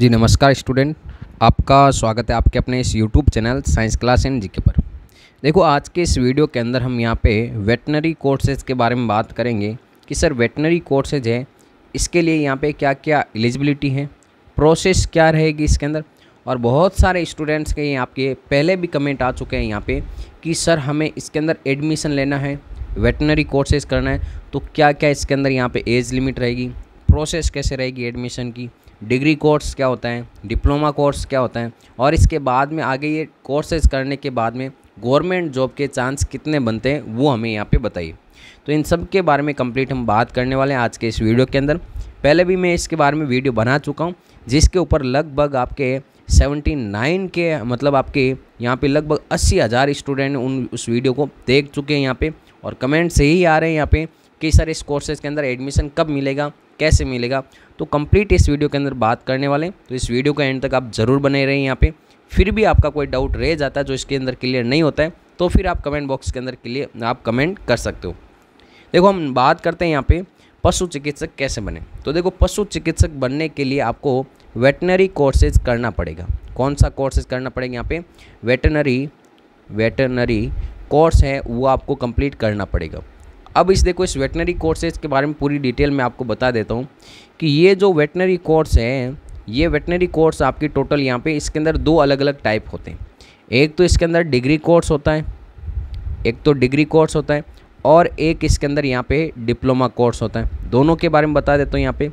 जी नमस्कार स्टूडेंट आपका स्वागत है आपके अपने इस YouTube channel science class and GK पर देखो आज के इस वीडियो के अंदर हम यहाँ पे वेटनरी कोर्सेज के बारे में बात करेंगे कि सर वेटनरी कोर्सेज है इसके लिए यहाँ पे क्या क्या एलिजिबिलिटी है प्रोसेस क्या रहेगी इसके अंदर और बहुत सारे स्टूडेंट्स के आपके पहले भी कमेंट आ चुके हैं यहाँ पर कि सर हमें इसके अंदर एडमिशन लेना है वेटनरी कोर्सेज करना है तो क्या क्या इसके अंदर यहाँ पर एज लिमिट रहेगी प्रोसेस कैसे रहेगी एडमिशन की डिग्री कोर्स क्या होता है डिप्लोमा कोर्स क्या होता है और इसके बाद में आगे ये कोर्सेज करने के बाद में गवर्नमेंट जॉब के चांस कितने बनते हैं वो हमें यहाँ पे बताइए तो इन सब के बारे में कंप्लीट हम बात करने वाले हैं आज के इस वीडियो के अंदर पहले भी मैं इसके बारे में वीडियो बना चुका हूँ जिसके ऊपर लगभग आपके नाइन के मतलब आपके यहाँ पे लगभग अस्सी हज़ार स्टूडेंट उन उस वीडियो को देख चुके हैं यहाँ पे और कमेंट से ही आ रहे हैं यहाँ पर कि सर इस कोर्सेज़ के अंदर एडमिशन कब मिलेगा कैसे मिलेगा तो कंप्लीट इस वीडियो के अंदर बात करने वाले हैं तो इस वीडियो के एंड तक आप ज़रूर बने रहें यहाँ पे फिर भी आपका कोई डाउट रह जाता है जो इसके अंदर क्लियर नहीं होता है तो फिर आप कमेंट बॉक्स के अंदर क्लियर आप कमेंट कर सकते हो देखो हम बात करते हैं यहाँ पे पशु चिकित्सक कैसे बने तो देखो पशु चिकित्सक बनने के लिए आपको वेटनरी कोर्सेज करना पड़ेगा कौन सा कोर्सेज करना पड़ेगा यहाँ पे वेटनरी वेटनरी कोर्स है वो आपको कंप्लीट करना पड़ेगा अब इस देखो इस वेटनरी कोर्सेज के बारे में पूरी डिटेल में आपको बता देता हूँ कि ये जो वेटनरी कोर्स है ये वेटनरी कोर्स आपकी टोटल यहाँ पे इसके अंदर दो अलग अलग टाइप होते हैं एक तो इसके अंदर डिग्री कोर्स होता है एक तो डिग्री कोर्स होता है और एक इसके अंदर यहाँ पे डिप्लोमा कोर्स होता है दोनों के बारे में बता देता हूँ यहाँ पे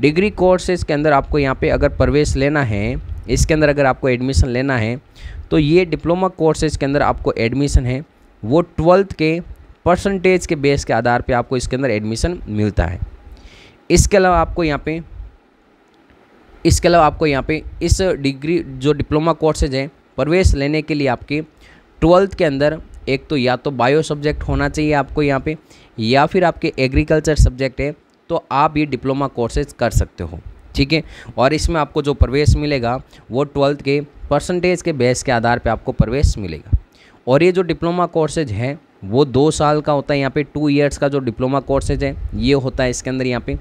डिग्री कोर्सेज के अंदर आपको यहाँ पे अगर प्रवेश लेना है इसके अंदर अगर आपको एडमिशन लेना है तो ये डिप्लोमा कोर्सेज के अंदर आपको एडमिशन है वो ट्वेल्थ के परसेंटेज के बेस के आधार पे आपको इसके अंदर एडमिशन मिलता है इसके अलावा आपको यहाँ पे इसके अलावा आपको यहाँ पे इस डिग्री जो डिप्लोमा कोर्सेज हैं प्रवेश लेने के लिए आपके ट्वेल्थ के अंदर एक तो या तो बायो सब्जेक्ट होना चाहिए आपको यहाँ पे या फिर आपके एग्रीकल्चर सब्जेक्ट है तो आप ये डिप्लोमा कोर्सेज कर सकते हो ठीक है और इसमें आपको जो प्रवेश मिलेगा वो ट्वेल्थ के परसेंटेज के बेस के आधार पे आपको प्रवेश मिलेगा और ये जो डिप्लोमा कोर्सेज हैं वो दो साल का होता है यहाँ पे टू इयर्स का जो डिप्लोमा कोर्सेज है ये होता है इसके अंदर यहाँ पे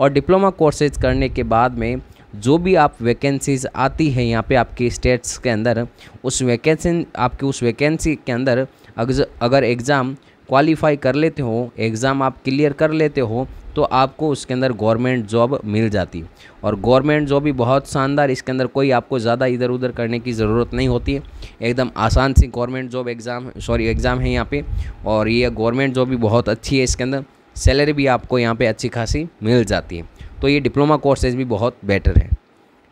और डिप्लोमा कोर्सेज करने के बाद में जो भी आप वैकेंसीज आती है यहाँ पे आपके स्टेट्स के अंदर उस वैकेंसी आपके उस वैकेंसी के अंदर अगर एग्ज़ाम क्वालिफाई कर लेते हो एग्ज़ाम आप क्लियर कर लेते हो तो आपको उसके अंदर गवर्नमेंट जॉब मिल जाती और गवर्नमेंट जॉब भी बहुत शानदार इसके अंदर कोई आपको ज़्यादा इधर उधर करने की ज़रूरत नहीं होती है एकदम आसान सी government job exam sorry exam है यहाँ पर और ये गवर्नमेंट जॉब भी बहुत अच्छी है इसके अंदर सैलरी भी आपको यहाँ पर अच्छी खासी मिल जाती है तो ये डिप्लोमा कोर्सेज भी बहुत बेटर है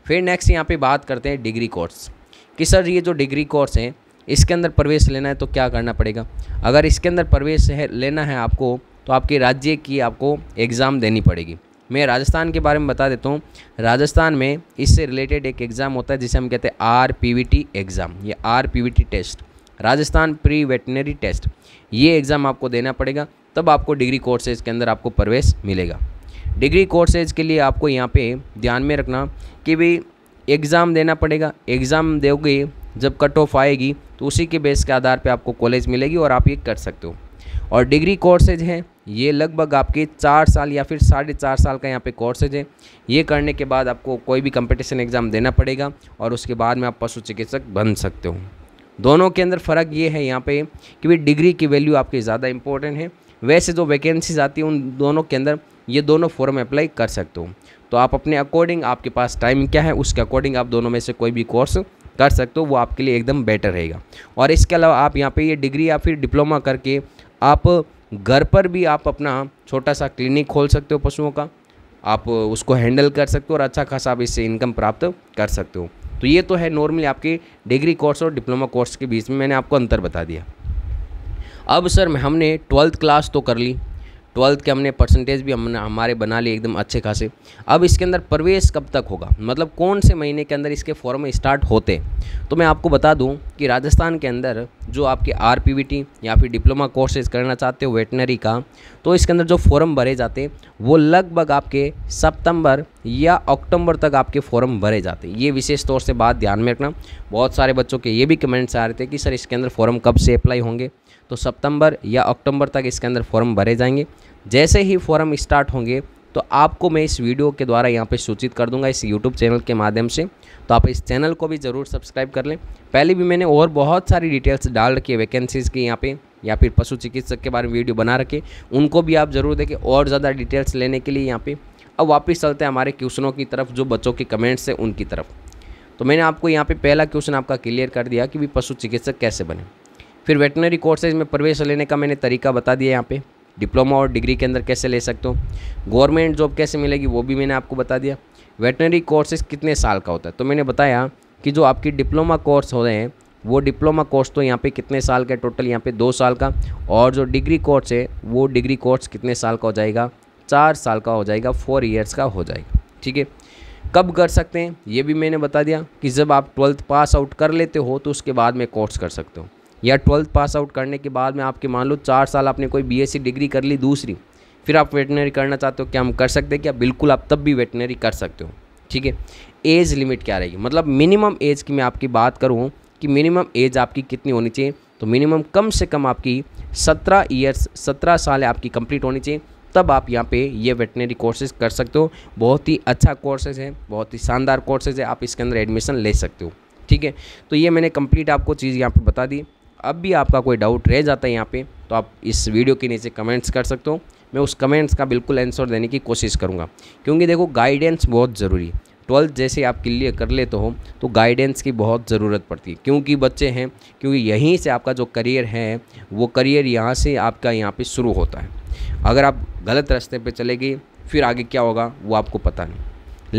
फिर नेक्स्ट यहाँ पे बात करते हैं डिग्री कोर्स कि सर ये जो डिग्री कोर्स है इसके अंदर प्रवेश लेना है तो क्या करना पड़ेगा अगर इसके अंदर प्रवेश है लेना है आपको तो आपके राज्य की आपको एग्ज़ाम देनी पड़ेगी मैं राजस्थान के बारे में बता देता हूँ राजस्थान में इससे रिलेटेड एक एग्ज़ाम होता है जिसे हम कहते हैं आर पी एग्ज़ाम ये R P test Rajasthan pre veterinary test ये एग्ज़ाम आपको देना पड़ेगा तब आपको डिग्री कोर्सेज के अंदर आपको प्रवेश मिलेगा डिग्री कोर्सेज के लिए आपको यहाँ पे ध्यान में रखना कि भाई एग्ज़ाम देना पड़ेगा एग्ज़ाम दोगे जब कट ऑफ आएगी तो उसी के बेस के आधार पे आपको कॉलेज मिलेगी और आप ये कर सकते हो और डिग्री कोर्सेज हैं ये लगभग आपके चार साल या फिर साढ़े चार साल का यहाँ पे कोर्सेज है ये करने के बाद आपको कोई भी कंपटीशन एग्ज़ाम देना पड़ेगा और उसके बाद में आप पशु चिकित्सक बन सकते हो दोनों के अंदर फ़र्क ये है यहाँ पे कि भाई डिग्री की वैल्यू आपकी ज़्यादा इंपॉर्टेंट है वैसे जो वैकेंसीज आती है उन दोनों के अंदर ये दोनों फॉर्म अप्लाई कर सकते हो तो आप अपने अकॉर्डिंग आपके पास टाइम क्या है उसके अकॉर्डिंग आप दोनों में से कोई भी कोर्स कर सकते हो वो आपके लिए एकदम बेटर रहेगा और इसके अलावा आप यहाँ पे ये डिग्री या फिर डिप्लोमा करके आप घर पर भी आप अपना छोटा सा क्लिनिक खोल सकते हो पशुओं का आप उसको हैंडल कर सकते हो और अच्छा खासा आप इससे इनकम प्राप्त कर सकते हो तो ये तो है नॉर्मली आपके डिग्री कोर्स और डिप्लोमा कोर्स के बीच में मैंने आपको अंतर बता दिया अब सर हमने ट्वेल्थ क्लास तो कर ली ट्वेल्थ के हमने परसेंटेज भी हमने हमारे बना लिए एकदम अच्छे खासे अब इसके अंदर प्रवेश कब तक होगा मतलब कौन से महीने के अंदर इसके फॉर्म स्टार्ट होते तो मैं आपको बता दूं कि राजस्थान के अंदर जो आपके आर या फिर डिप्लोमा कोर्सेज करना चाहते हो वेटनरी का तो इसके अंदर जो फॉर्म भरे जाते वो लगभग आपके सप्तम्बर या अक्टूबर तक आपके फॉर्म भरे जाते ये विशेष तौर से बात ध्यान में रखना बहुत सारे बच्चों के ये भी कमेंट्स आ रहे थे कि सर इसके अंदर फॉर्म कब से अप्लाई होंगे तो सितंबर या अक्टूबर तक इसके अंदर फॉर्म भरे जाएंगे जैसे ही फॉर्म स्टार्ट होंगे तो आपको मैं इस वीडियो के द्वारा यहाँ पे सूचित कर दूंगा इस यूट्यूब चैनल के माध्यम से तो आप इस चैनल को भी ज़रूर सब्सक्राइब कर लें पहले भी मैंने और बहुत सारी डिटेल्स डाल रखी है वैकेंसीज़ की यहाँ पे या फिर पशु चिकित्सक के बारे में वीडियो बना रखे उनको भी आप ज़रूर देखें और ज़्यादा डिटेल्स लेने के लिए यहाँ पर अब वापस चलते हैं हमारे क्वेश्चनों की तरफ जो बच्चों के कमेंट्स हैं उनकी तरफ तो मैंने आपको यहाँ पर पहला क्वेश्चन आपका क्लियर कर दिया कि भी पशु चिकित्सक कैसे बने फिर वेटनरी कोर्सेज में प्रवेश लेने का मैंने तरीका बता दिया यहाँ पे डिप्लोमा और डिग्री के अंदर कैसे ले सकते हो गवर्नमेंट जॉब कैसे मिलेगी वो भी मैंने आपको बता दिया वेटनरी कोर्सेज कितने साल का होता है तो मैंने बताया कि जो आपकी डिप्लोमा कोर्स हो रहे हैं वो डिप्लोमा कोर्स तो यहाँ पे कितने साल का टोटल यहाँ पे दो साल का और जो डिग्री कोर्स है वो डिग्री कोर्स कितने साल का हो जाएगा चार साल का हो जाएगा फोर ईयर्स का हो जाएगा ठीक है कब कर सकते हैं ये भी मैंने बता दिया कि जब आप ट्वेल्थ पास आउट कर लेते हो तो उसके बाद में कोर्स कर सकते हो या ट्वेल्थ पास आउट करने के बाद में आपके मान लो चार साल आपने कोई बी डिग्री कर ली दूसरी फिर आप वेटनरी करना चाहते हो क्या हम कर सकते हैं क्या बिल्कुल आप तब भी वेटनरी कर सकते हो ठीक है एज लिमिट क्या रहेगी मतलब मिनिमम एज की मैं आपकी बात करूँ कि मिनिमम एज आपकी कितनी होनी चाहिए तो मिनिमम कम से कम आपकी सत्रह ईयर्स सत्रह साल आपकी कंप्लीट होनी चाहिए तब आप यहाँ पे ये वेटनरी कोर्सेज कर सकते हो बहुत ही अच्छा कोर्सेज है बहुत ही शानदार कोर्सेज है आप इसके अंदर एडमिशन ले सकते हो ठीक है तो ये मैंने कंप्लीट आपको चीज़ यहाँ पे बता दी अब भी आपका कोई डाउट रह जाता है यहाँ पे तो आप इस वीडियो के नीचे कमेंट्स कर सकते हो मैं उस कमेंट्स का बिल्कुल आंसर देने की कोशिश करूँगा क्योंकि देखो गाइडेंस बहुत ज़रूरी है ट्वेल्थ जैसे आप क्लियर कर लेते हो तो गाइडेंस की बहुत ज़रूरत पड़ती है क्योंकि बच्चे हैं क्योंकि यहीं से आपका जो करियर है वो करियर यहाँ से आपका यहाँ पर शुरू होता है अगर आप गलत रास्ते पर चले गए फिर आगे क्या होगा वो आपको पता नहीं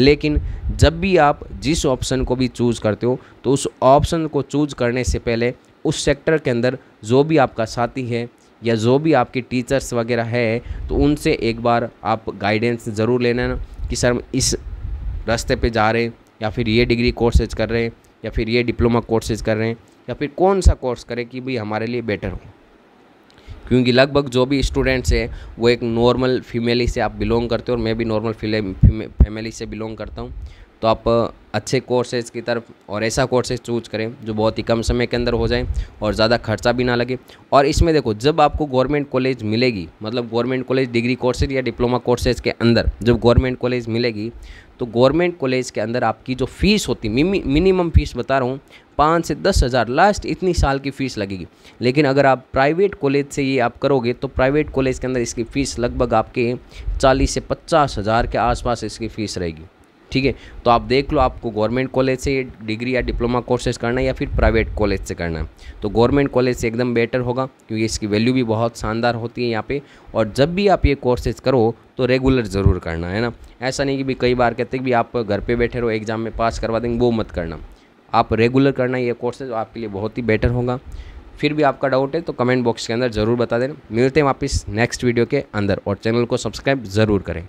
लेकिन जब भी आप जिस ऑप्शन को भी चूज़ करते हो तो उस ऑप्शन को चूज़ करने से पहले उस सेक्टर के अंदर जो भी आपका साथी है या जो भी आपके टीचर्स वगैरह है तो उनसे एक बार आप गाइडेंस ज़रूर लेना कि सर इस रास्ते पे जा रहे हैं या फिर ये डिग्री कोर्सेज कर रहे हैं या फिर ये डिप्लोमा कोर्सेज कर रहे हैं या फिर कौन सा कोर्स करें कि भाई हमारे लिए बेटर हो क्योंकि लगभग जो भी स्टूडेंट्स हैं वो एक नॉर्मल फीमेली से आप बिलोंग करते हो और मैं भी नॉर्मल फीमेली से बिलोंग करता हूँ तो आप अच्छे कोर्सेज़ की तरफ और ऐसा कोर्सेज चूज करें जो बहुत ही कम समय के अंदर हो जाए और ज़्यादा खर्चा भी ना लगे और इसमें देखो जब आपको गवर्नमेंट कॉलेज मिलेगी मतलब गवर्नमेंट कॉलेज डिग्री कोर्सेज या डिप्लोमा कोर्सेज के अंदर जब गवर्नमेंट कॉलेज मिलेगी तो गवर्नमेंट कॉलेज के अंदर आपकी जो फ़ीस होती मिनिमम फ़ीस बता रहा हूँ पाँच से दस हज़ार लास्ट इतनी साल की फ़ीस लगेगी लेकिन अगर आप प्राइवेट कॉलेज से ये आप करोगे तो प्राइवेट कॉलेज के अंदर इसकी फ़ीस लगभग आपके चालीस से पचास हज़ार के आसपास इसकी फ़ीस रहेगी ठीक है तो आप देख लो आपको गवर्नमेंट कॉलेज से डिग्री या डिप्लोमा कोर्सेज करना है या फिर प्राइवेट कॉलेज से करना है तो गवर्नमेंट कॉलेज से एकदम बेटर होगा क्योंकि इसकी वैल्यू भी बहुत शानदार होती है यहाँ पे और जब भी आप ये कोर्सेज करो तो रेगुलर ज़रूर करना है ना ऐसा नहीं कि भी कई बार कहते हैं कि आप घर पर बैठे रहो एग्ज़ाम में पास करवा देंगे वो मत करना आप रेगुलर करना ये कोर्सेज तो आपके लिए बहुत ही बेटर होगा फिर भी आपका डाउट है तो कमेंट बॉक्स के अंदर ज़रूर बता देना मिलते हैं वापस नेक्स्ट वीडियो के अंदर और चैनल को सब्सक्राइब ज़रूर करें